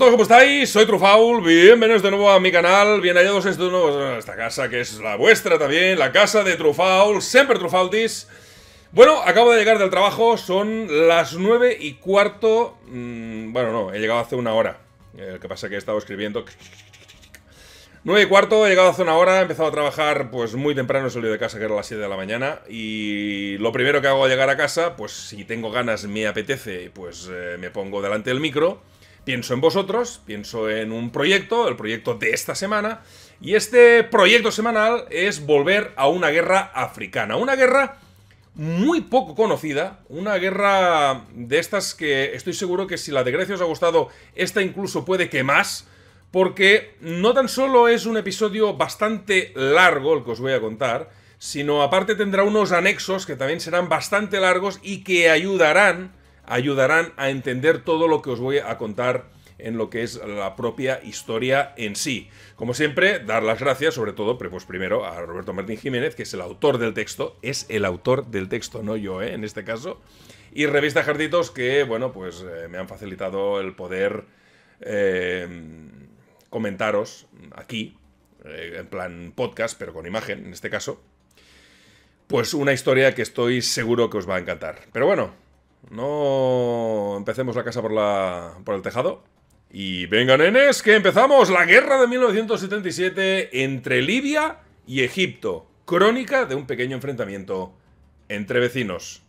todos, ¿cómo estáis? Soy Trufaul, bienvenidos de nuevo a mi canal, bienvenidos a este esta casa que es la vuestra también, la casa de Trufaul, siempre Trufautis. Bueno, acabo de llegar del trabajo, son las 9 y cuarto, mm, bueno no, he llegado hace una hora, eh, lo que pasa es que he estado escribiendo... 9 y cuarto, he llegado hace una hora, he empezado a trabajar pues muy temprano, he salido de casa que era las 7 de la mañana y lo primero que hago al llegar a casa, pues si tengo ganas, me apetece, pues eh, me pongo delante del micro pienso en vosotros, pienso en un proyecto, el proyecto de esta semana, y este proyecto semanal es volver a una guerra africana, una guerra muy poco conocida, una guerra de estas que estoy seguro que si la de Grecia os ha gustado, esta incluso puede que más, porque no tan solo es un episodio bastante largo el que os voy a contar, sino aparte tendrá unos anexos que también serán bastante largos y que ayudarán ayudarán a entender todo lo que os voy a contar en lo que es la propia historia en sí. Como siempre, dar las gracias, sobre todo, pues primero a Roberto Martín Jiménez, que es el autor del texto, es el autor del texto, no yo, ¿eh? en este caso, y Revista Jarditos, que, bueno, pues eh, me han facilitado el poder eh, comentaros aquí, en plan podcast, pero con imagen, en este caso, pues una historia que estoy seguro que os va a encantar. Pero bueno, no empecemos la casa por, la, por el tejado. Y venga, nenes, que empezamos la guerra de 1977 entre Libia y Egipto. Crónica de un pequeño enfrentamiento entre vecinos.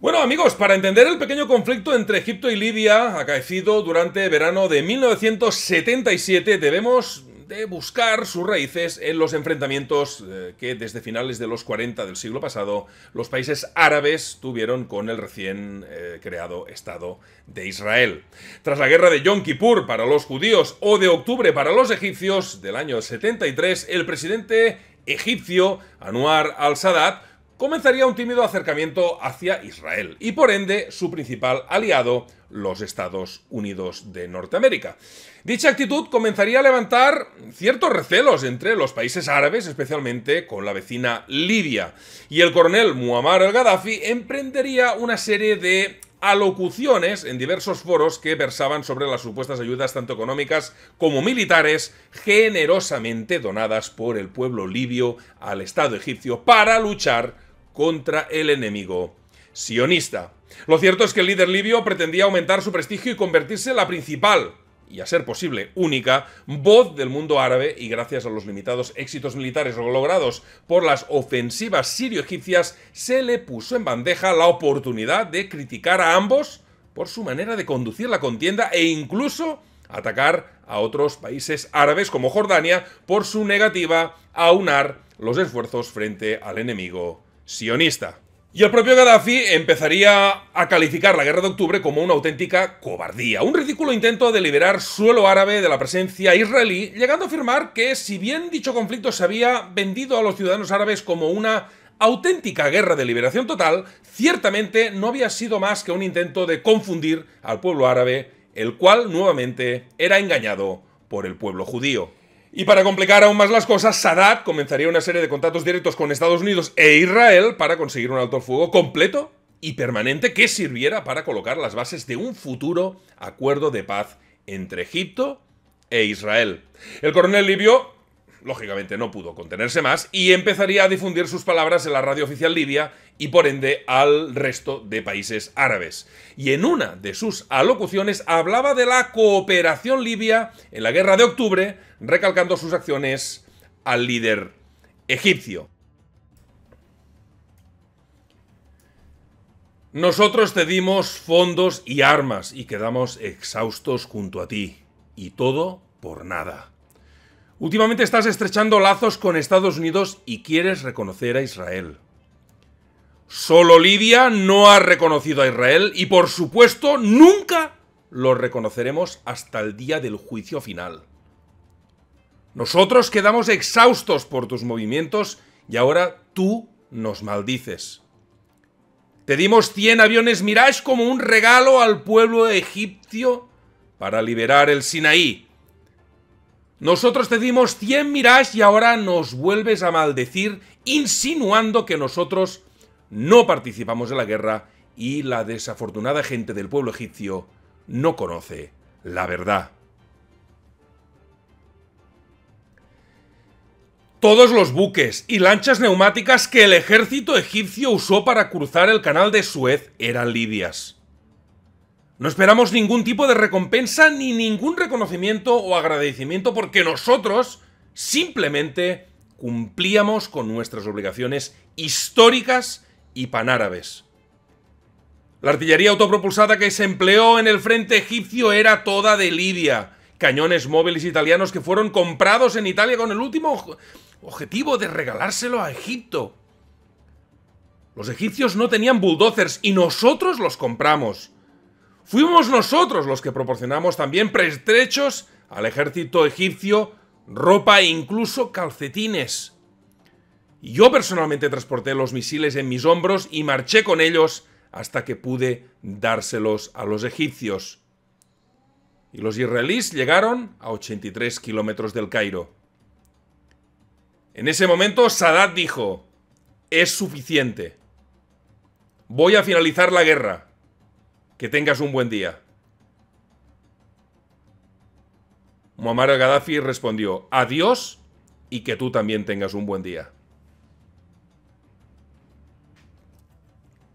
Bueno amigos, para entender el pequeño conflicto entre Egipto y Libia acaecido durante verano de 1977 debemos de buscar sus raíces en los enfrentamientos eh, que desde finales de los 40 del siglo pasado los países árabes tuvieron con el recién eh, creado Estado de Israel. Tras la guerra de Yom Kippur para los judíos o de octubre para los egipcios del año 73, el presidente egipcio Anwar al-Sadat comenzaría un tímido acercamiento hacia Israel y por ende su principal aliado, los Estados Unidos de Norteamérica. Dicha actitud comenzaría a levantar ciertos recelos entre los países árabes, especialmente con la vecina Libia, y el coronel Muammar el Gaddafi emprendería una serie de alocuciones en diversos foros que versaban sobre las supuestas ayudas tanto económicas como militares generosamente donadas por el pueblo libio al Estado egipcio para luchar contra el enemigo sionista. Lo cierto es que el líder libio pretendía aumentar su prestigio y convertirse en la principal y a ser posible única, voz del mundo árabe y gracias a los limitados éxitos militares logrados por las ofensivas sirio-egipcias, se le puso en bandeja la oportunidad de criticar a ambos por su manera de conducir la contienda e incluso atacar a otros países árabes como Jordania por su negativa a unar los esfuerzos frente al enemigo sionista. Y el propio Gaddafi empezaría a calificar la guerra de octubre como una auténtica cobardía, un ridículo intento de liberar suelo árabe de la presencia israelí, llegando a afirmar que si bien dicho conflicto se había vendido a los ciudadanos árabes como una auténtica guerra de liberación total, ciertamente no había sido más que un intento de confundir al pueblo árabe, el cual nuevamente era engañado por el pueblo judío. Y para complicar aún más las cosas, Sadat comenzaría una serie de contactos directos con Estados Unidos e Israel para conseguir un alto fuego completo y permanente que sirviera para colocar las bases de un futuro acuerdo de paz entre Egipto e Israel. El coronel libio lógicamente no pudo contenerse más y empezaría a difundir sus palabras en la radio oficial libia y por ende al resto de países árabes. Y en una de sus alocuciones hablaba de la cooperación libia en la guerra de octubre, recalcando sus acciones al líder egipcio. Nosotros te dimos fondos y armas y quedamos exhaustos junto a ti. Y todo por nada. Últimamente estás estrechando lazos con Estados Unidos y quieres reconocer a Israel. Solo Libia no ha reconocido a Israel y por supuesto nunca lo reconoceremos hasta el día del juicio final. Nosotros quedamos exhaustos por tus movimientos y ahora tú nos maldices. Te dimos 100 aviones Mirage como un regalo al pueblo egipcio para liberar el Sinaí nosotros te dimos 100 miras y ahora nos vuelves a maldecir insinuando que nosotros no participamos en la guerra y la desafortunada gente del pueblo egipcio no conoce la verdad. Todos los buques y lanchas neumáticas que el ejército egipcio usó para cruzar el canal de Suez eran libias. No esperamos ningún tipo de recompensa ni ningún reconocimiento o agradecimiento porque nosotros simplemente cumplíamos con nuestras obligaciones históricas y panárabes. La artillería autopropulsada que se empleó en el frente egipcio era toda de Libia. Cañones móviles italianos que fueron comprados en Italia con el último objetivo de regalárselo a Egipto. Los egipcios no tenían bulldozers y nosotros los compramos. Fuimos nosotros los que proporcionamos también prestrechos al ejército egipcio, ropa e incluso calcetines. Yo personalmente transporté los misiles en mis hombros y marché con ellos hasta que pude dárselos a los egipcios. Y los israelíes llegaron a 83 kilómetros del Cairo. En ese momento Sadat dijo, es suficiente. Voy a finalizar la guerra. Que tengas un buen día. Muammar al-Gaddafi respondió, adiós y que tú también tengas un buen día.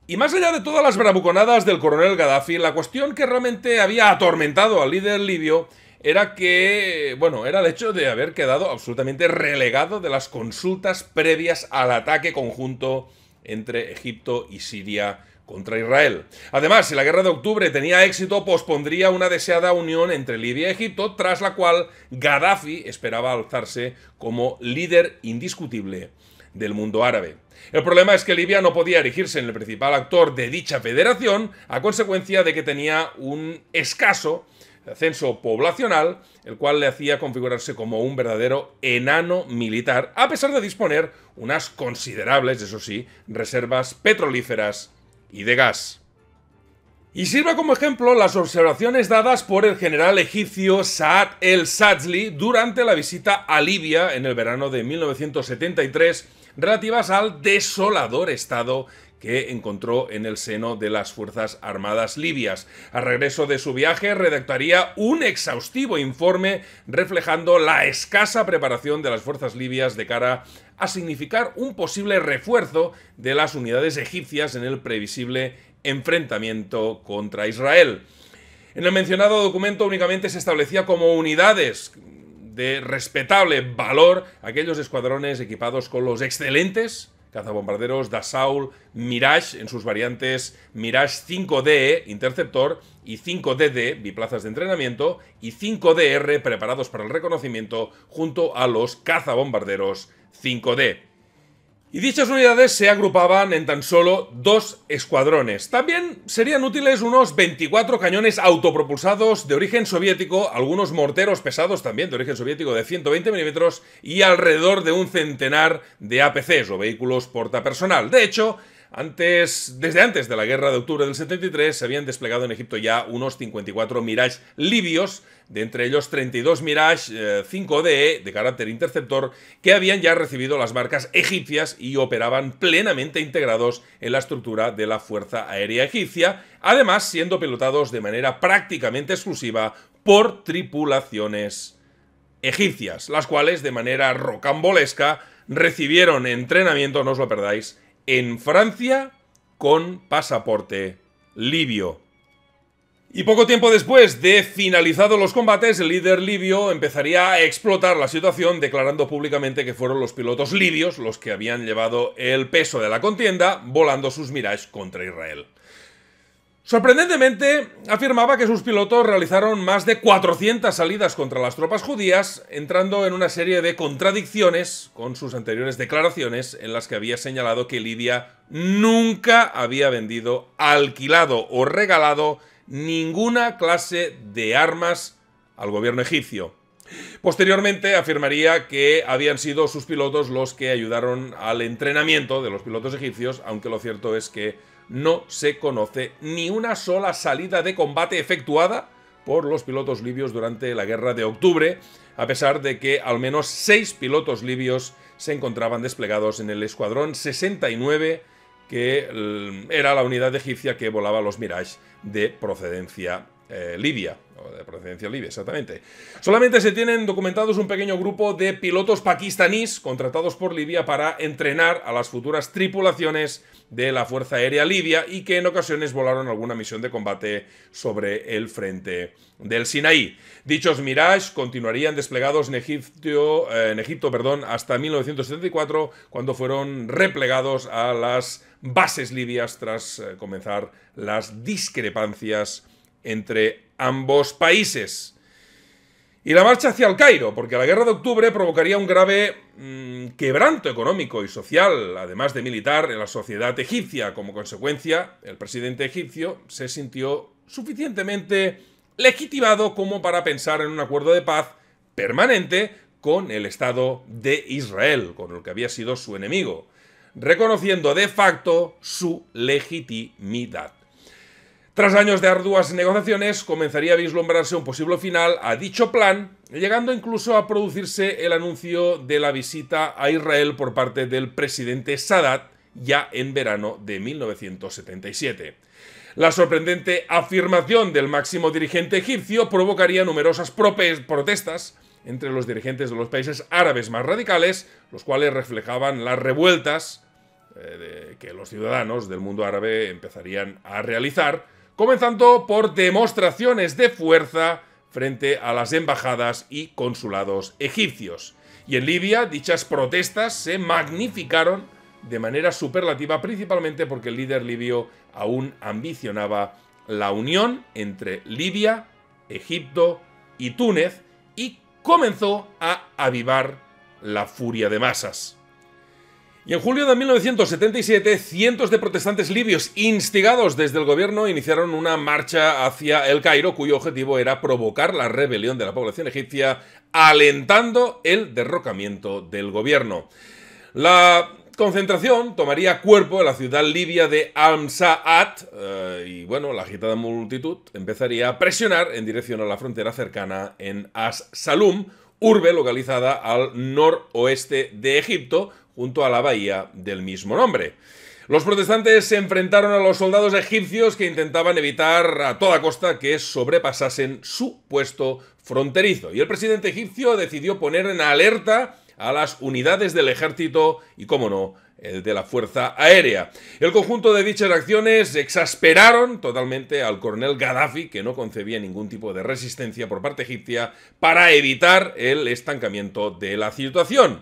Y más allá de todas las bravuconadas del coronel Gaddafi, la cuestión que realmente había atormentado al líder libio era que, bueno, era el hecho de haber quedado absolutamente relegado de las consultas previas al ataque conjunto entre Egipto y Siria contra Israel. Además, si la guerra de octubre tenía éxito, pospondría una deseada unión entre Libia y Egipto, tras la cual Gaddafi esperaba alzarse como líder indiscutible del mundo árabe. El problema es que Libia no podía erigirse en el principal actor de dicha federación a consecuencia de que tenía un escaso censo poblacional, el cual le hacía configurarse como un verdadero enano militar, a pesar de disponer unas considerables, eso sí, reservas petrolíferas y de gas. Y sirva como ejemplo las observaciones dadas por el general egipcio Saad el-Sajli durante la visita a Libia en el verano de 1973 relativas al desolador estado que encontró en el seno de las Fuerzas Armadas libias. Al regreso de su viaje redactaría un exhaustivo informe reflejando la escasa preparación de las fuerzas libias de cara a significar un posible refuerzo de las unidades egipcias en el previsible enfrentamiento contra Israel. En el mencionado documento únicamente se establecía como unidades de respetable valor aquellos escuadrones equipados con los excelentes cazabombarderos Dassault Mirage en sus variantes Mirage 5 d interceptor, y 5DD, biplazas de entrenamiento, y 5DR, preparados para el reconocimiento, junto a los cazabombarderos 5D. Y dichas unidades se agrupaban en tan solo dos escuadrones. También serían útiles unos 24 cañones autopropulsados de origen soviético, algunos morteros pesados también de origen soviético de 120 milímetros y alrededor de un centenar de APCs o vehículos portapersonal. De hecho, antes, desde antes de la guerra de octubre del 73 se habían desplegado en Egipto ya unos 54 Mirage libios, de entre ellos 32 Mirage 5DE de carácter interceptor que habían ya recibido las marcas egipcias y operaban plenamente integrados en la estructura de la Fuerza Aérea Egipcia, además siendo pilotados de manera prácticamente exclusiva por tripulaciones egipcias, las cuales de manera rocambolesca recibieron entrenamiento, no os lo perdáis, en Francia con pasaporte libio. Y poco tiempo después de finalizados los combates, el líder libio empezaría a explotar la situación declarando públicamente que fueron los pilotos libios los que habían llevado el peso de la contienda volando sus Mirage contra Israel. Sorprendentemente, afirmaba que sus pilotos realizaron más de 400 salidas contra las tropas judías, entrando en una serie de contradicciones con sus anteriores declaraciones en las que había señalado que Lidia nunca había vendido, alquilado o regalado ninguna clase de armas al gobierno egipcio. Posteriormente afirmaría que habían sido sus pilotos los que ayudaron al entrenamiento de los pilotos egipcios, aunque lo cierto es que no se conoce ni una sola salida de combate efectuada por los pilotos libios durante la guerra de octubre, a pesar de que al menos seis pilotos libios se encontraban desplegados en el escuadrón 69, que mm, era la unidad egipcia que volaba los Mirage de procedencia eh, libia, o de procedencia libia, exactamente. Solamente se tienen documentados un pequeño grupo de pilotos pakistaníes contratados por Libia para entrenar a las futuras tripulaciones de la Fuerza Aérea Libia y que en ocasiones volaron alguna misión de combate sobre el frente del Sinaí. Dichos Mirage continuarían desplegados en Egipto, eh, en Egipto perdón, hasta 1974, cuando fueron replegados a las bases libias tras eh, comenzar las discrepancias entre ambos países. Y la marcha hacia el Cairo, porque la guerra de octubre provocaría un grave mm, quebranto económico y social, además de militar, en la sociedad egipcia. Como consecuencia, el presidente egipcio se sintió suficientemente legitimado como para pensar en un acuerdo de paz permanente con el Estado de Israel, con el que había sido su enemigo, reconociendo de facto su legitimidad. Tras años de arduas negociaciones, comenzaría a vislumbrarse un posible final a dicho plan, llegando incluso a producirse el anuncio de la visita a Israel por parte del presidente Sadat ya en verano de 1977. La sorprendente afirmación del máximo dirigente egipcio provocaría numerosas protestas entre los dirigentes de los países árabes más radicales, los cuales reflejaban las revueltas eh, que los ciudadanos del mundo árabe empezarían a realizar comenzando por demostraciones de fuerza frente a las embajadas y consulados egipcios. Y en Libia dichas protestas se magnificaron de manera superlativa, principalmente porque el líder libio aún ambicionaba la unión entre Libia, Egipto y Túnez y comenzó a avivar la furia de masas. Y en julio de 1977, cientos de protestantes libios instigados desde el gobierno iniciaron una marcha hacia el Cairo, cuyo objetivo era provocar la rebelión de la población egipcia, alentando el derrocamiento del gobierno. La concentración tomaría cuerpo en la ciudad libia de al eh, y bueno, la agitada multitud empezaría a presionar en dirección a la frontera cercana en As-Salum, urbe localizada al noroeste de Egipto, junto a la bahía del mismo nombre. Los protestantes se enfrentaron a los soldados egipcios que intentaban evitar a toda costa que sobrepasasen su puesto fronterizo. Y el presidente egipcio decidió poner en alerta a las unidades del ejército y, cómo no, el de la Fuerza Aérea. El conjunto de dichas acciones exasperaron totalmente al coronel Gaddafi, que no concebía ningún tipo de resistencia por parte egipcia para evitar el estancamiento de la situación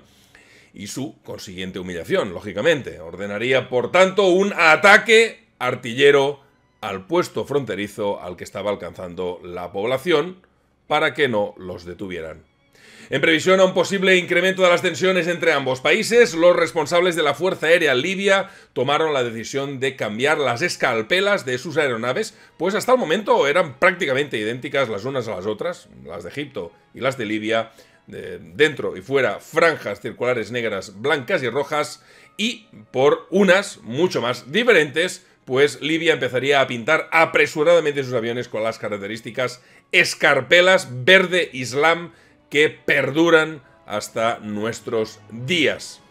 y su consiguiente humillación, lógicamente. Ordenaría, por tanto, un ataque artillero al puesto fronterizo al que estaba alcanzando la población para que no los detuvieran. En previsión a un posible incremento de las tensiones entre ambos países, los responsables de la Fuerza Aérea Libia tomaron la decisión de cambiar las escalpelas de sus aeronaves, pues hasta el momento eran prácticamente idénticas las unas a las otras, las de Egipto y las de Libia, dentro y fuera franjas circulares negras, blancas y rojas, y por unas mucho más diferentes, pues Libia empezaría a pintar apresuradamente sus aviones con las características escarpelas verde islam que perduran hasta nuestros días.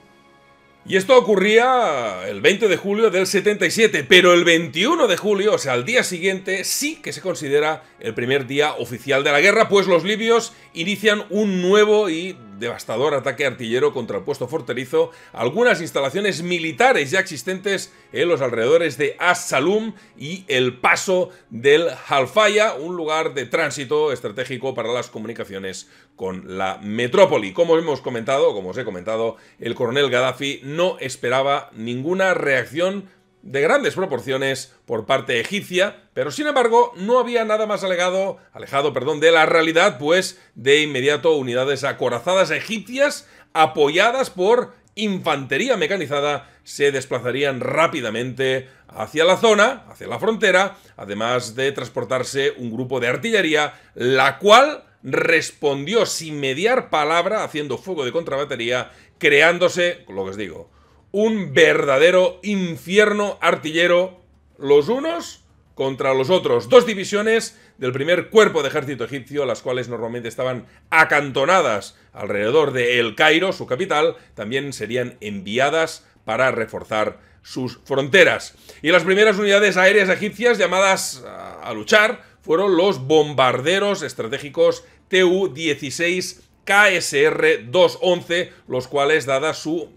Y esto ocurría el 20 de julio del 77, pero el 21 de julio, o sea, el día siguiente, sí que se considera el primer día oficial de la guerra, pues los libios inician un nuevo y devastador ataque artillero contra el puesto forterizo, algunas instalaciones militares ya existentes en los alrededores de As-Salum y el paso del Halfaya, un lugar de tránsito estratégico para las comunicaciones con la metrópoli. Como hemos comentado, como os he comentado, el coronel Gaddafi no esperaba ninguna reacción de grandes proporciones por parte egipcia, pero sin embargo no había nada más alegado, alejado perdón, de la realidad, pues de inmediato unidades acorazadas egipcias apoyadas por infantería mecanizada se desplazarían rápidamente hacia la zona, hacia la frontera, además de transportarse un grupo de artillería, la cual respondió sin mediar palabra, haciendo fuego de contrabatería, creándose, lo que os digo, un verdadero infierno artillero los unos contra los otros. Dos divisiones del primer cuerpo de ejército egipcio, las cuales normalmente estaban acantonadas alrededor de El Cairo, su capital, también serían enviadas para reforzar sus fronteras. Y las primeras unidades aéreas egipcias llamadas a luchar fueron los bombarderos estratégicos TU-16 KSR-211, los cuales, dada su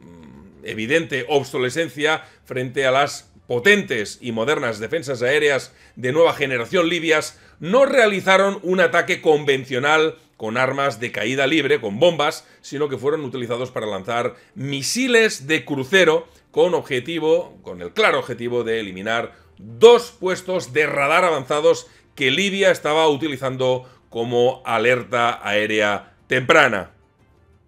evidente obsolescencia frente a las potentes y modernas defensas aéreas de nueva generación libias, no realizaron un ataque convencional con armas de caída libre, con bombas, sino que fueron utilizados para lanzar misiles de crucero con objetivo, con el claro objetivo de eliminar dos puestos de radar avanzados que Libia estaba utilizando como alerta aérea temprana.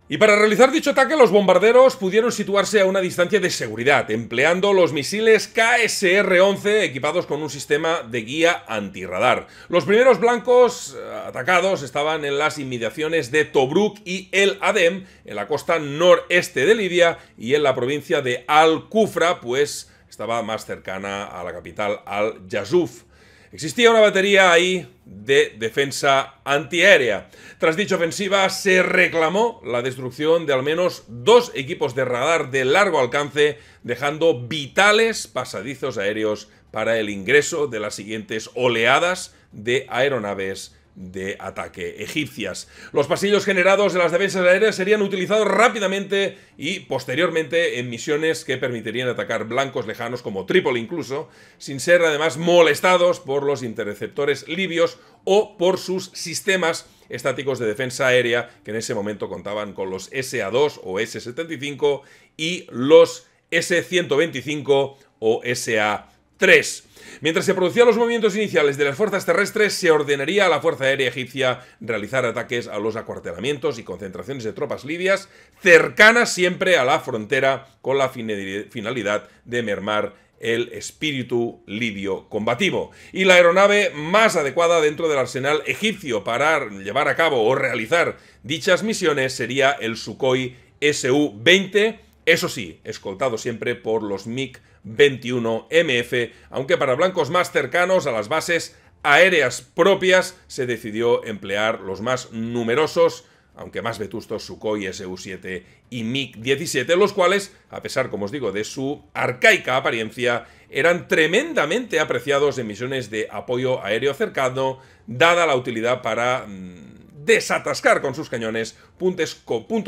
Y para realizar dicho ataque, los bombarderos pudieron situarse a una distancia de seguridad, empleando los misiles KSR-11 equipados con un sistema de guía antirradar. Los primeros blancos eh, atacados estaban en las inmediaciones de Tobruk y El Adem, en la costa noreste de Libia y en la provincia de Al-Kufra, pues estaba más cercana a la capital, Al-Yazuf. Existía una batería ahí de defensa antiaérea. Tras dicha ofensiva se reclamó la destrucción de al menos dos equipos de radar de largo alcance, dejando vitales pasadizos aéreos para el ingreso de las siguientes oleadas de aeronaves de ataque egipcias. Los pasillos generados de las defensas aéreas serían utilizados rápidamente y posteriormente en misiones que permitirían atacar blancos lejanos como Trípoli incluso, sin ser además molestados por los interceptores libios o por sus sistemas estáticos de defensa aérea que en ese momento contaban con los SA-2 o S-75 y los S-125 o sa 3. Mientras se producían los movimientos iniciales de las fuerzas terrestres, se ordenaría a la Fuerza Aérea Egipcia realizar ataques a los acuartelamientos y concentraciones de tropas libias cercanas siempre a la frontera con la finalidad de mermar el espíritu libio combativo y la aeronave más adecuada dentro del arsenal egipcio para llevar a cabo o realizar dichas misiones sería el Sukhoi Su-20, eso sí, escoltado siempre por los MiG 21MF, aunque para blancos más cercanos a las bases aéreas propias se decidió emplear los más numerosos, aunque más vetustos Sukhoi Su-7 y MiG-17, los cuales, a pesar, como os digo, de su arcaica apariencia, eran tremendamente apreciados en misiones de apoyo aéreo cercano, dada la utilidad para mm, desatascar con sus cañones puntos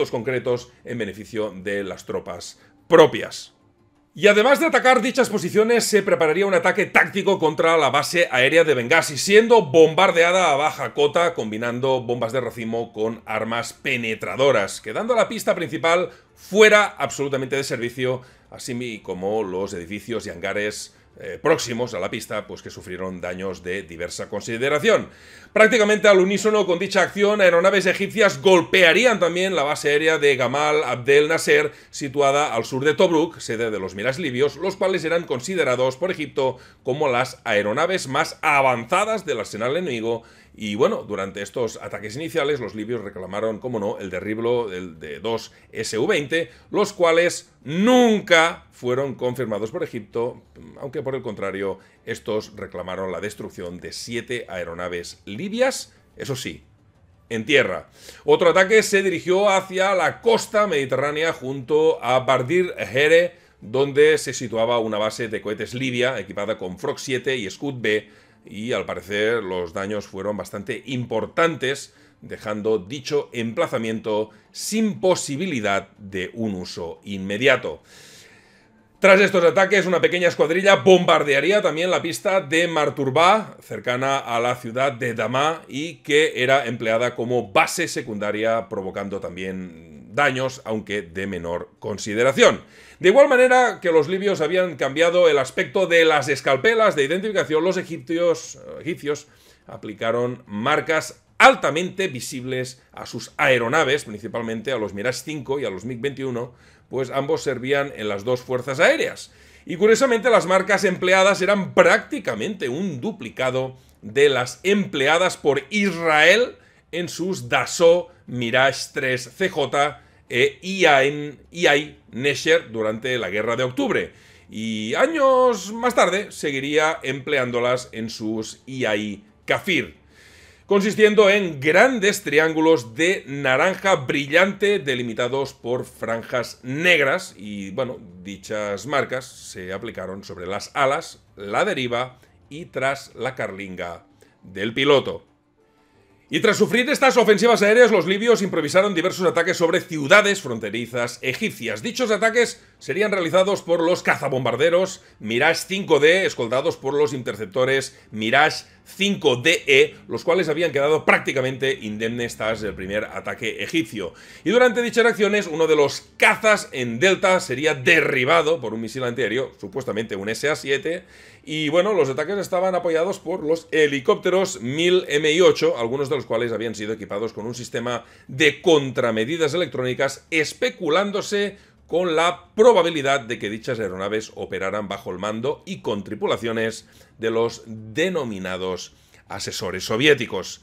concretos en beneficio de las tropas propias. Y además de atacar dichas posiciones, se prepararía un ataque táctico contra la base aérea de Benghazi, siendo bombardeada a baja cota, combinando bombas de racimo con armas penetradoras, quedando la pista principal fuera absolutamente de servicio, así como los edificios y hangares eh, próximos a la pista, pues que sufrieron daños de diversa consideración. Prácticamente al unísono con dicha acción, aeronaves egipcias golpearían también la base aérea de Gamal Abdel Nasser, situada al sur de Tobruk, sede de los miras libios, los cuales eran considerados por Egipto como las aeronaves más avanzadas del arsenal enemigo y bueno, durante estos ataques iniciales, los libios reclamaron, como no, el derribo de dos Su-20, los cuales nunca fueron confirmados por Egipto, aunque por el contrario, estos reclamaron la destrucción de siete aeronaves libias, eso sí, en tierra. Otro ataque se dirigió hacia la costa mediterránea junto a Bardir Jere, donde se situaba una base de cohetes libia equipada con Frog 7 y Scud B y al parecer los daños fueron bastante importantes, dejando dicho emplazamiento sin posibilidad de un uso inmediato. Tras estos ataques, una pequeña escuadrilla bombardearía también la pista de Marturbá, cercana a la ciudad de Damá, y que era empleada como base secundaria, provocando también años, aunque de menor consideración. De igual manera que los libios habían cambiado el aspecto de las escalpelas de identificación, los egipcios, egipcios aplicaron marcas altamente visibles a sus aeronaves, principalmente a los Mirage 5 y a los MiG-21, pues ambos servían en las dos fuerzas aéreas. Y curiosamente las marcas empleadas eran prácticamente un duplicado de las empleadas por Israel en sus Dassault Mirage 3 CJ eh, e IAI e Nesher durante la Guerra de Octubre y años más tarde seguiría empleándolas en sus IAI e Kafir, consistiendo en grandes triángulos de naranja brillante delimitados por franjas negras y bueno, dichas marcas se aplicaron sobre las alas, la deriva y tras la carlinga del piloto. Y tras sufrir estas ofensivas aéreas, los libios improvisaron diversos ataques sobre ciudades fronterizas egipcias. Dichos ataques serían realizados por los cazabombarderos Mirage 5D, escoltados por los interceptores Mirage 5DE, los cuales habían quedado prácticamente indemnes tras el primer ataque egipcio. Y durante dichas acciones, uno de los cazas en Delta sería derribado por un misil antiaéreo, supuestamente un SA-7, y bueno, los ataques estaban apoyados por los helicópteros 1000 MI-8, algunos de los cuales habían sido equipados con un sistema de contramedidas electrónicas, especulándose con la probabilidad de que dichas aeronaves operaran bajo el mando y con tripulaciones de los denominados asesores soviéticos.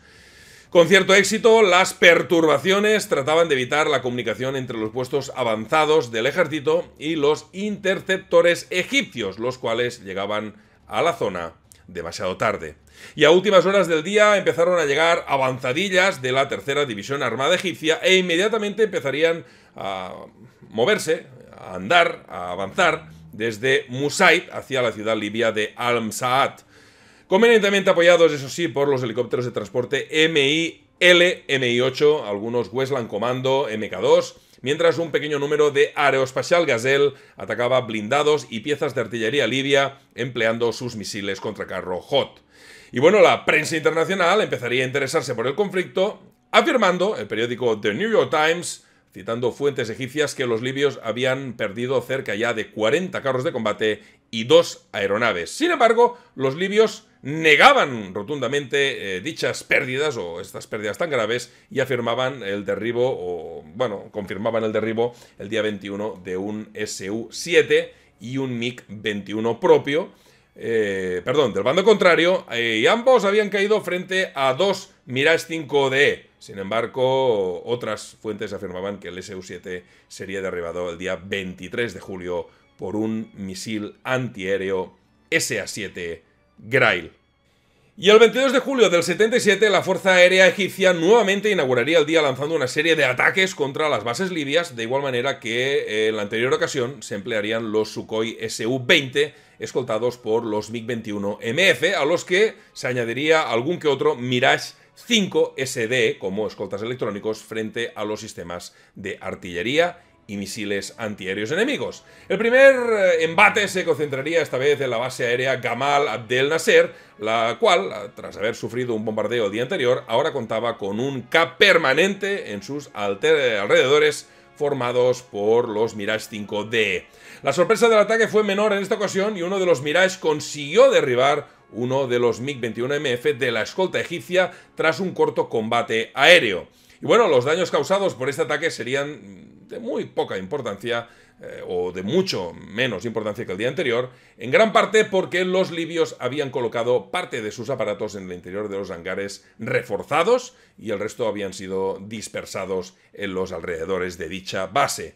Con cierto éxito, las perturbaciones trataban de evitar la comunicación entre los puestos avanzados del ejército y los interceptores egipcios, los cuales llegaban a la zona demasiado tarde. Y a últimas horas del día empezaron a llegar avanzadillas de la tercera división armada egipcia e inmediatamente empezarían a moverse, a andar, a avanzar desde Musaib hacia la ciudad libia de Al-Msaat, convenientemente apoyados, eso sí, por los helicópteros de transporte MIL, MI-8, algunos Westland Comando MK-2 mientras un pequeño número de Aeroespacial Gazelle atacaba blindados y piezas de artillería libia empleando sus misiles contra carro HOT. Y bueno, la prensa internacional empezaría a interesarse por el conflicto, afirmando el periódico The New York Times citando fuentes egipcias que los libios habían perdido cerca ya de 40 carros de combate y dos aeronaves. Sin embargo, los libios negaban rotundamente eh, dichas pérdidas o estas pérdidas tan graves y afirmaban el derribo, o bueno, confirmaban el derribo el día 21 de un SU-7 y un MiG-21 propio, eh, perdón, del bando contrario, eh, y ambos habían caído frente a dos Mirage 5DE. Sin embargo, otras fuentes afirmaban que el SU-7 sería derribado el día 23 de julio por un misil antiaéreo SA-7 Grail. Y el 22 de julio del 77, la Fuerza Aérea Egipcia nuevamente inauguraría el día lanzando una serie de ataques contra las bases libias, de igual manera que eh, en la anterior ocasión se emplearían los Sukhoi Su-20, escoltados por los MiG-21 MF, a los que se añadiría algún que otro Mirage 5 SD como escoltas electrónicos frente a los sistemas de artillería y misiles antiaéreos enemigos. El primer eh, embate se concentraría esta vez en la base aérea Gamal Abdel Nasser, la cual, tras haber sufrido un bombardeo el día anterior, ahora contaba con un K permanente en sus alrededores formados por los Mirage 5D. La sorpresa del ataque fue menor en esta ocasión y uno de los Mirage consiguió derribar uno de los MiG-21MF de la escolta egipcia tras un corto combate aéreo. Y bueno, los daños causados por este ataque serían de muy poca importancia eh, o de mucho menos importancia que el día anterior, en gran parte porque los libios habían colocado parte de sus aparatos en el interior de los hangares reforzados y el resto habían sido dispersados en los alrededores de dicha base.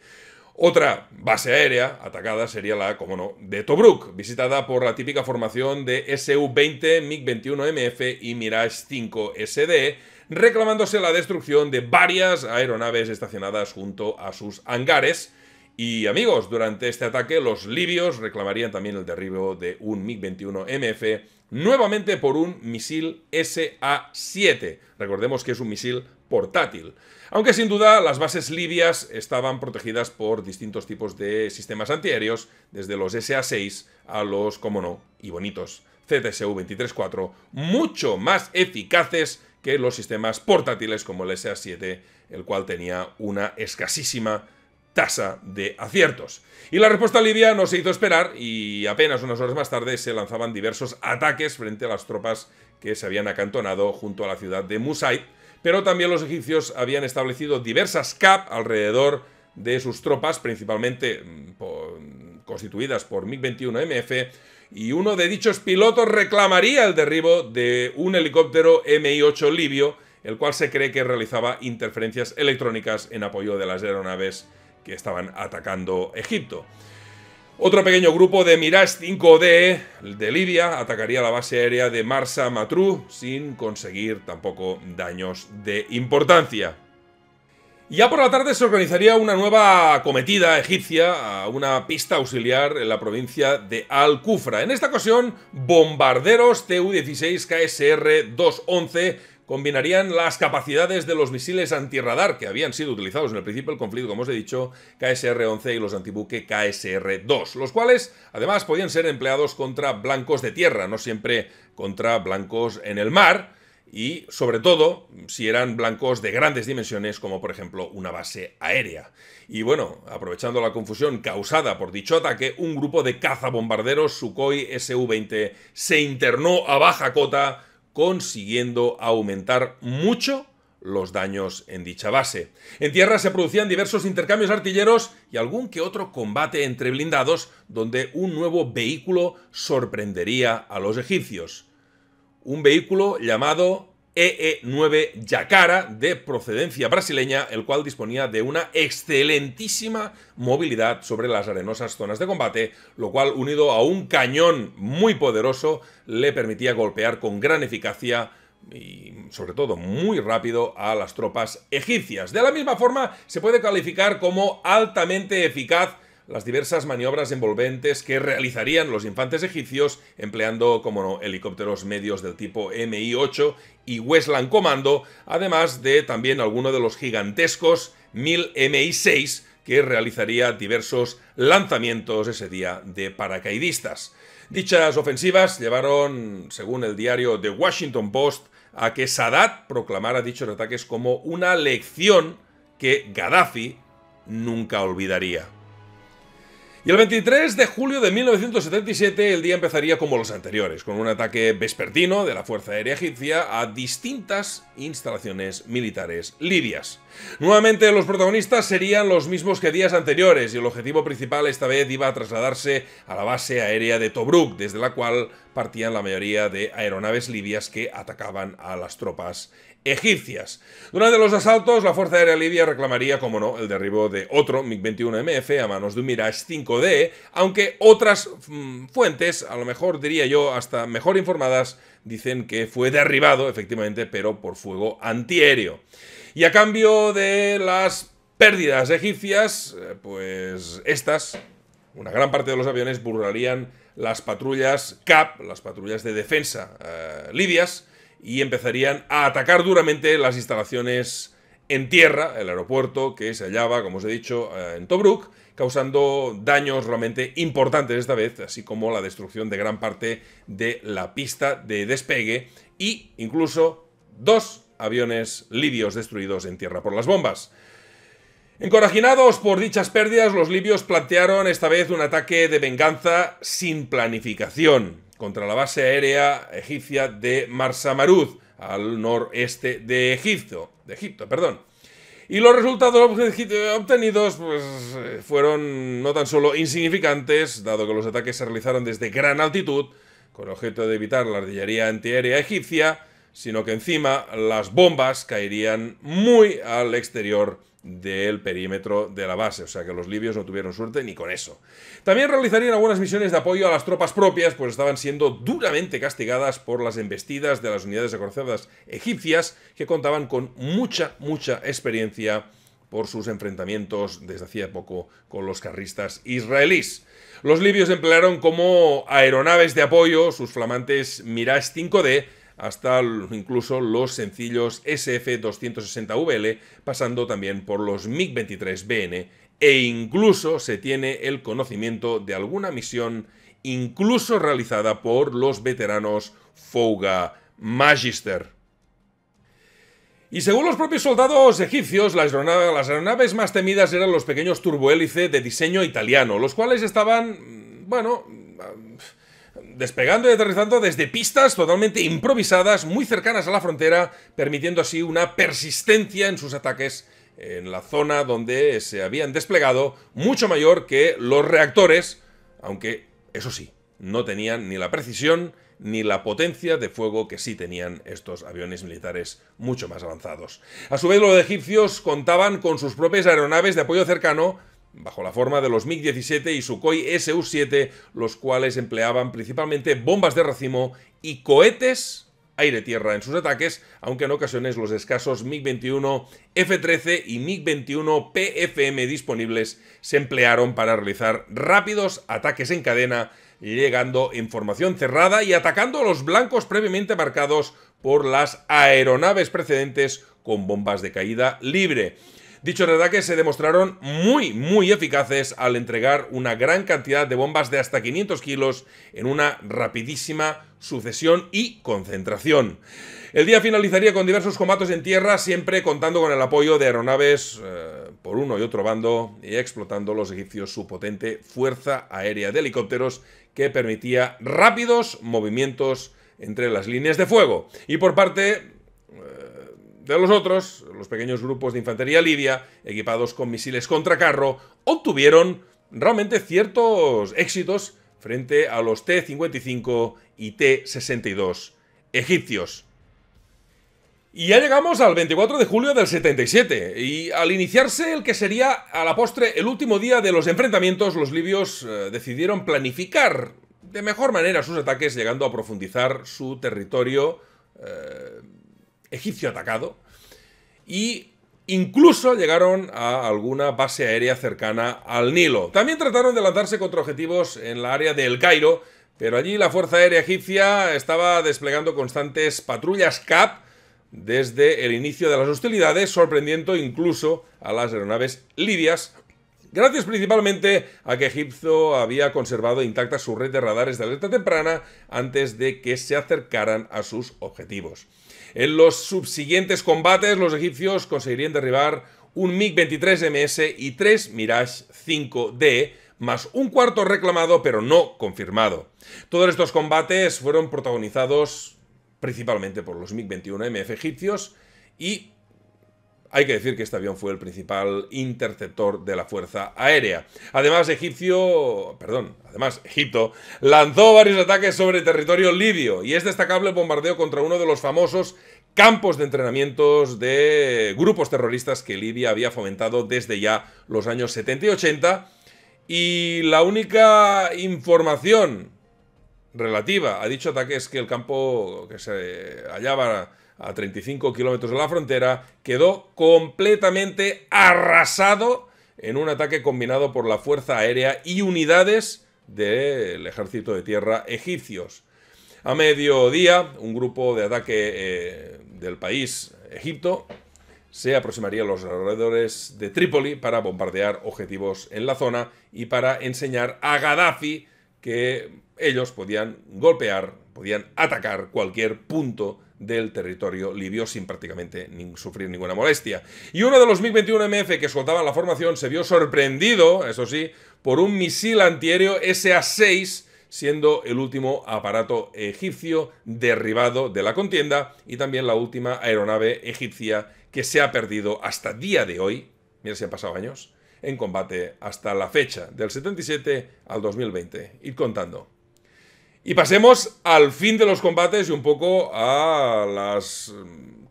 Otra base aérea atacada sería la, como no, de Tobruk, visitada por la típica formación de Su-20, MiG-21MF y Mirage 5 SD, reclamándose la destrucción de varias aeronaves estacionadas junto a sus hangares. Y amigos, durante este ataque los libios reclamarían también el derribo de un MiG-21 MF nuevamente por un misil SA-7. Recordemos que es un misil portátil. Aunque sin duda las bases libias estaban protegidas por distintos tipos de sistemas antiaéreos, desde los SA-6 a los, como no, y bonitos ctsu 4 mucho más eficaces que los sistemas portátiles como el SA7, el cual tenía una escasísima tasa de aciertos. Y la respuesta libia no se hizo esperar y apenas unas horas más tarde se lanzaban diversos ataques frente a las tropas que se habían acantonado junto a la ciudad de Musaid, pero también los egipcios habían establecido diversas CAP alrededor de sus tropas, principalmente mm, constituidas por MiG-21 MF, y uno de dichos pilotos reclamaría el derribo de un helicóptero MI-8 libio, el cual se cree que realizaba interferencias electrónicas en apoyo de las aeronaves que estaban atacando Egipto. Otro pequeño grupo de Mirage 5D de Libia atacaría la base aérea de Marsa Matruh sin conseguir tampoco daños de importancia ya por la tarde se organizaría una nueva acometida egipcia a una pista auxiliar en la provincia de Al-Kufra. En esta ocasión, bombarderos TU-16 KSR-211 combinarían las capacidades de los misiles antirradar que habían sido utilizados en el principio del conflicto, como os he dicho, KSR-11 y los antibuque KSR-2, los cuales además podían ser empleados contra blancos de tierra, no siempre contra blancos en el mar y sobre todo si eran blancos de grandes dimensiones como por ejemplo una base aérea. Y bueno, aprovechando la confusión causada por dicho ataque, un grupo de cazabombarderos Sukhoi Su-20 se internó a baja cota consiguiendo aumentar mucho los daños en dicha base. En tierra se producían diversos intercambios artilleros y algún que otro combate entre blindados donde un nuevo vehículo sorprendería a los egipcios un vehículo llamado EE9 Yacara de procedencia brasileña, el cual disponía de una excelentísima movilidad sobre las arenosas zonas de combate, lo cual unido a un cañón muy poderoso le permitía golpear con gran eficacia y sobre todo muy rápido a las tropas egipcias. De la misma forma, se puede calificar como altamente eficaz las diversas maniobras envolventes que realizarían los infantes egipcios empleando, como helicópteros medios del tipo MI-8 y Westland Commando, además de también alguno de los gigantescos 1000 MI-6 que realizaría diversos lanzamientos ese día de paracaidistas. Dichas ofensivas llevaron, según el diario The Washington Post, a que Sadat proclamara dichos ataques como una lección que Gaddafi nunca olvidaría. Y el 23 de julio de 1977 el día empezaría como los anteriores, con un ataque vespertino de la Fuerza Aérea Egipcia a distintas instalaciones militares libias. Nuevamente los protagonistas serían los mismos que días anteriores y el objetivo principal esta vez iba a trasladarse a la base aérea de Tobruk, desde la cual partían la mayoría de aeronaves libias que atacaban a las tropas egipcias. Durante los asaltos, la Fuerza Aérea Libia reclamaría, como no, el derribo de otro MiG-21MF a manos de un Mirage 5D, aunque otras mm, fuentes, a lo mejor diría yo, hasta mejor informadas, dicen que fue derribado, efectivamente, pero por fuego antiaéreo. Y a cambio de las pérdidas egipcias, eh, pues estas, una gran parte de los aviones burlarían las patrullas CAP, las patrullas de defensa eh, libias, y empezarían a atacar duramente las instalaciones en tierra, el aeropuerto que se hallaba, como os he dicho, eh, en Tobruk, causando daños realmente importantes esta vez, así como la destrucción de gran parte de la pista de despegue y incluso dos aviones libios destruidos en tierra por las bombas. Encorajinados por dichas pérdidas, los libios plantearon esta vez un ataque de venganza sin planificación contra la base aérea egipcia de Marsamaruz, al noreste de Egipto, de Egipto, perdón. Y los resultados obtenidos pues, eh, fueron no tan solo insignificantes, dado que los ataques se realizaron desde gran altitud, con objeto de evitar la artillería antiaérea egipcia, sino que encima las bombas caerían muy al exterior del perímetro de la base, o sea que los libios no tuvieron suerte ni con eso. También realizarían algunas misiones de apoyo a las tropas propias, pues estaban siendo duramente castigadas por las embestidas de las unidades acorazadas egipcias, que contaban con mucha, mucha experiencia por sus enfrentamientos desde hacía poco con los carristas israelíes. Los libios emplearon como aeronaves de apoyo sus flamantes Mirage 5D, hasta incluso los sencillos SF260VL, pasando también por los MiG-23BN, e incluso se tiene el conocimiento de alguna misión, incluso realizada por los veteranos Fouga Magister. Y según los propios soldados egipcios, las aeronaves, más temidas eran los pequeños turbohélices de diseño italiano, los cuales estaban, mm, bueno, mm, despegando y aterrizando desde pistas totalmente improvisadas, muy cercanas a la frontera, permitiendo así una persistencia en sus ataques en la zona donde se habían desplegado, mucho mayor que los reactores, aunque, eso sí, no tenían ni la precisión ni la potencia de fuego que sí tenían estos aviones militares mucho más avanzados. A su vez, los egipcios contaban con sus propias aeronaves de apoyo cercano bajo la forma de los MiG-17 y Sukhoi Su-7, los cuales empleaban principalmente bombas de racimo y cohetes aire-tierra en sus ataques, aunque en ocasiones los escasos MiG-21 F-13 y MiG-21 PFM disponibles se emplearon para realizar rápidos ataques en cadena, llegando en formación cerrada y atacando a los blancos previamente marcados por las aeronaves precedentes con bombas de caída libre. Dicho que se demostraron muy, muy eficaces al entregar una gran cantidad de bombas de hasta 500 kilos en una rapidísima sucesión y concentración. El día finalizaría con diversos combates en tierra, siempre contando con el apoyo de aeronaves eh, por uno y otro bando y explotando los egipcios su potente fuerza aérea de helicópteros que permitía rápidos movimientos entre las líneas de fuego. Y por parte de los otros, los pequeños grupos de infantería libia, equipados con misiles contra carro, obtuvieron realmente ciertos éxitos frente a los T-55 y T-62 egipcios. Y ya llegamos al 24 de julio del 77, y al iniciarse el que sería a la postre el último día de los enfrentamientos, los libios eh, decidieron planificar de mejor manera sus ataques, llegando a profundizar su territorio eh, egipcio atacado y incluso llegaron a alguna base aérea cercana al Nilo. También trataron de lanzarse contra objetivos en la área del Cairo, pero allí la Fuerza Aérea Egipcia estaba desplegando constantes patrullas CAP desde el inicio de las hostilidades, sorprendiendo incluso a las aeronaves libias gracias principalmente a que Egipto había conservado intacta su red de radares de alerta temprana antes de que se acercaran a sus objetivos. En los subsiguientes combates, los egipcios conseguirían derribar un MiG-23MS y tres Mirage 5D, más un cuarto reclamado pero no confirmado. Todos estos combates fueron protagonizados principalmente por los MiG-21MF egipcios y hay que decir que este avión fue el principal interceptor de la Fuerza Aérea. Además, egipcio, perdón, además Egipto lanzó varios ataques sobre territorio libio y es destacable el bombardeo contra uno de los famosos campos de entrenamientos de grupos terroristas que Libia había fomentado desde ya los años 70 y 80 y la única información relativa a dicho ataque es que el campo que se hallaba a 35 kilómetros de la frontera, quedó completamente arrasado en un ataque combinado por la Fuerza Aérea y unidades del Ejército de Tierra egipcios. A mediodía, un grupo de ataque eh, del país Egipto se aproximaría a los alrededores de Trípoli para bombardear objetivos en la zona y para enseñar a Gaddafi que ellos podían golpear, podían atacar cualquier punto del territorio libio sin prácticamente sufrir ninguna molestia. Y uno de los MiG-21 MF que soltaban la formación se vio sorprendido, eso sí, por un misil antiaéreo SA-6 siendo el último aparato egipcio derribado de la contienda y también la última aeronave egipcia que se ha perdido hasta día de hoy, mira si han pasado años, en combate hasta la fecha del 77 al 2020. Ir contando. Y pasemos al fin de los combates y un poco a las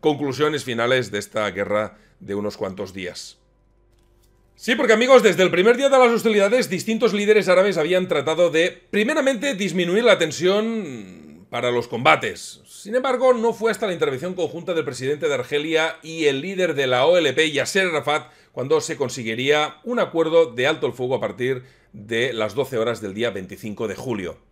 conclusiones finales de esta guerra de unos cuantos días. Sí, porque amigos, desde el primer día de las hostilidades, distintos líderes árabes habían tratado de, primeramente, disminuir la tensión para los combates. Sin embargo, no fue hasta la intervención conjunta del presidente de Argelia y el líder de la OLP, Yasser Arafat, cuando se conseguiría un acuerdo de alto el fuego a partir de las 12 horas del día 25 de julio.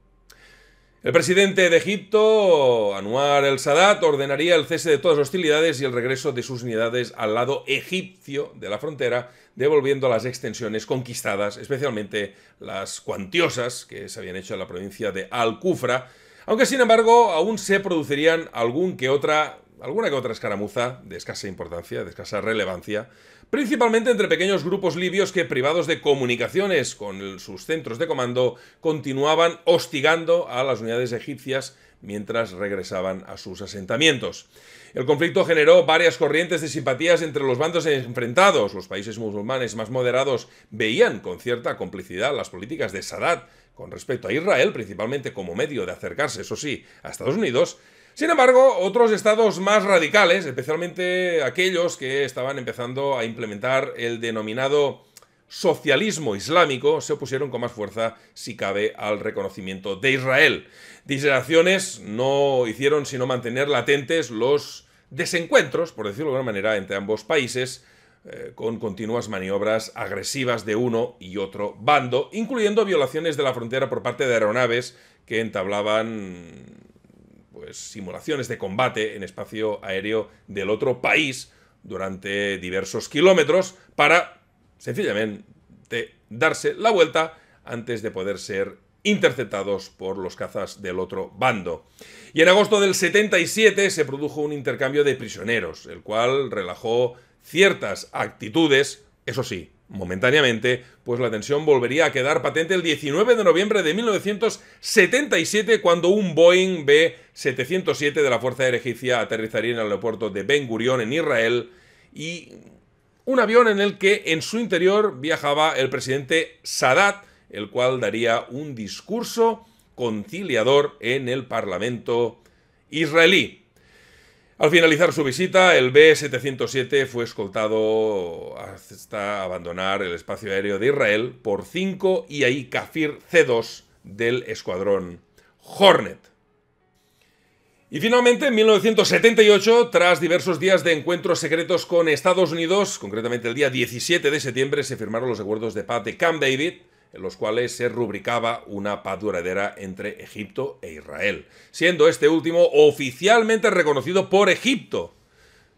El presidente de Egipto, Anwar el Sadat, ordenaría el cese de todas las hostilidades y el regreso de sus unidades al lado egipcio de la frontera, devolviendo las extensiones conquistadas, especialmente las cuantiosas que se habían hecho en la provincia de Al-Kufra, aunque sin embargo aún se producirían algún que otra, alguna que otra escaramuza de escasa importancia, de escasa relevancia, principalmente entre pequeños grupos libios que, privados de comunicaciones con sus centros de comando, continuaban hostigando a las unidades egipcias mientras regresaban a sus asentamientos. El conflicto generó varias corrientes de simpatías entre los bandos enfrentados. Los países musulmanes más moderados veían con cierta complicidad las políticas de Sadat con respecto a Israel, principalmente como medio de acercarse, eso sí, a Estados Unidos, sin embargo, otros estados más radicales, especialmente aquellos que estaban empezando a implementar el denominado socialismo islámico se opusieron con más fuerza, si cabe, al reconocimiento de Israel. Disertaciones no hicieron sino mantener latentes los desencuentros, por decirlo de alguna manera, entre ambos países, eh, con continuas maniobras agresivas de uno y otro bando, incluyendo violaciones de la frontera por parte de aeronaves que entablaban pues, simulaciones de combate en espacio aéreo del otro país durante diversos kilómetros para, sencillamente, darse la vuelta antes de poder ser interceptados por los cazas del otro bando. Y en agosto del 77 se produjo un intercambio de prisioneros, el cual relajó ciertas actitudes, eso sí, momentáneamente, pues la tensión volvería a quedar patente el 19 de noviembre de 1977 cuando un Boeing B-707 de la Fuerza Aérea Egipcia aterrizaría en el aeropuerto de Ben Gurion en Israel y un avión en el que en su interior viajaba el presidente Sadat, el cual daría un discurso conciliador en el Parlamento israelí. Al finalizar su visita, el B-707 fue escoltado hasta abandonar el espacio aéreo de Israel por cinco IAI Kafir C-2 del escuadrón Hornet. Y finalmente, en 1978, tras diversos días de encuentros secretos con Estados Unidos, concretamente el día 17 de septiembre, se firmaron los acuerdos de paz de Camp David, en los cuales se rubricaba una paz duradera entre Egipto e Israel, siendo este último oficialmente reconocido por Egipto.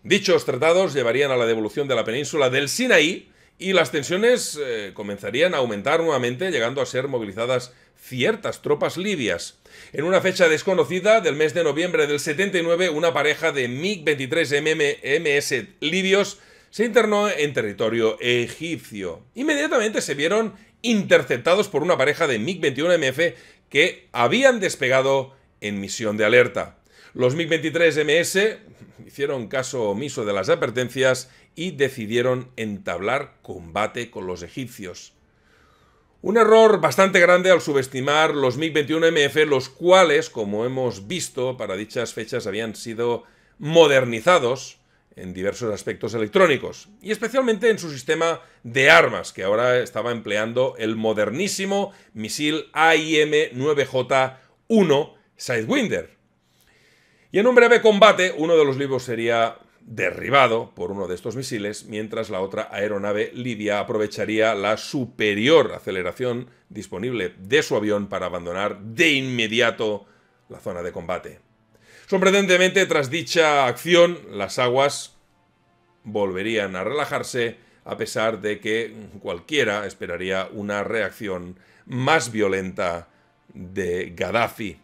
Dichos tratados llevarían a la devolución de la península del Sinaí y las tensiones eh, comenzarían a aumentar nuevamente, llegando a ser movilizadas ciertas tropas libias. En una fecha desconocida del mes de noviembre del 79, una pareja de MiG-23 MMS libios se internó en territorio egipcio. Inmediatamente se vieron interceptados por una pareja de MiG-21MF que habían despegado en misión de alerta. Los MiG-23MS hicieron caso omiso de las advertencias y decidieron entablar combate con los egipcios. Un error bastante grande al subestimar los MiG-21MF, los cuales, como hemos visto, para dichas fechas habían sido modernizados en diversos aspectos electrónicos, y especialmente en su sistema de armas, que ahora estaba empleando el modernísimo misil AIM-9J-1 Sidewinder. Y en un breve combate, uno de los libros sería derribado por uno de estos misiles, mientras la otra aeronave libia aprovecharía la superior aceleración disponible de su avión para abandonar de inmediato la zona de combate. Sorprendentemente, tras dicha acción, las aguas volverían a relajarse a pesar de que cualquiera esperaría una reacción más violenta de Gaddafi.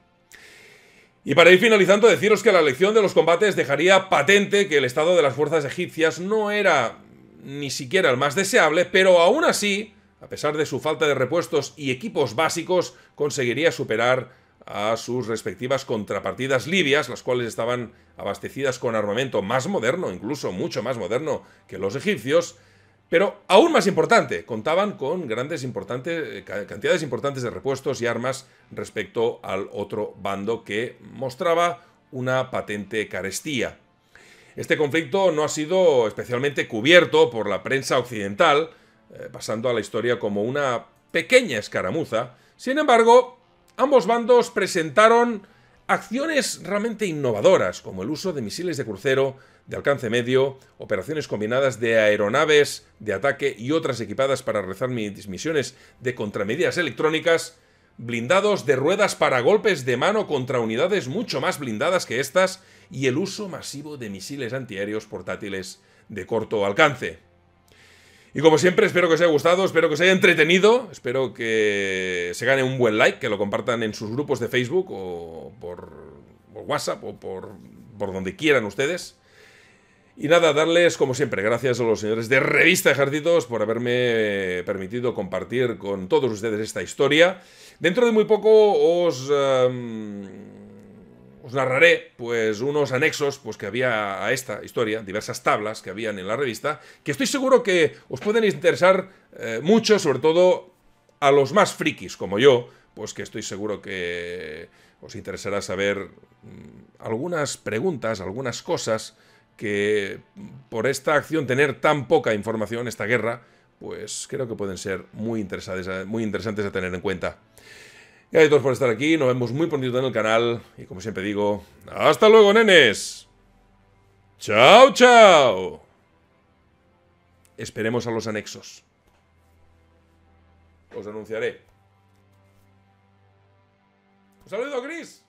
Y para ir finalizando, deciros que la elección de los combates dejaría patente que el estado de las fuerzas egipcias no era ni siquiera el más deseable, pero aún así, a pesar de su falta de repuestos y equipos básicos, conseguiría superar a sus respectivas contrapartidas libias, las cuales estaban abastecidas con armamento más moderno, incluso mucho más moderno que los egipcios, pero aún más importante, contaban con grandes importantes, eh, cantidades importantes de repuestos y armas respecto al otro bando que mostraba una patente carestía. Este conflicto no ha sido especialmente cubierto por la prensa occidental, eh, pasando a la historia como una pequeña escaramuza. Sin embargo, ambos bandos presentaron acciones realmente innovadoras, como el uso de misiles de crucero de alcance medio, operaciones combinadas de aeronaves de ataque y otras equipadas para realizar misiones de contramedidas electrónicas, blindados de ruedas para golpes de mano contra unidades mucho más blindadas que estas y el uso masivo de misiles antiaéreos portátiles de corto alcance. Y como siempre, espero que os haya gustado, espero que os haya entretenido, espero que se gane un buen like, que lo compartan en sus grupos de Facebook o por, WhatsApp o por, por donde quieran ustedes. Y nada, darles como siempre gracias a los señores de Revista Ejércitos por haberme permitido compartir con todos ustedes esta historia. Dentro de muy poco os... Em, os narraré pues unos anexos pues que había a esta historia, diversas tablas que habían en la revista, que estoy seguro que os pueden interesar eh, mucho, sobre todo a los más frikis como yo, pues que estoy seguro que os interesará saber mm, algunas preguntas, algunas cosas que mm, por esta acción tener tan poca información, esta guerra, pues creo que pueden ser muy, interesantes, muy interesantes a tener en cuenta. Gracias a todos por estar aquí, nos vemos muy prontito en el canal y como siempre digo, ¡hasta luego nenes! ¡Chao, chao! Esperemos a los anexos. Os anunciaré. ¡Un saludo, Gris!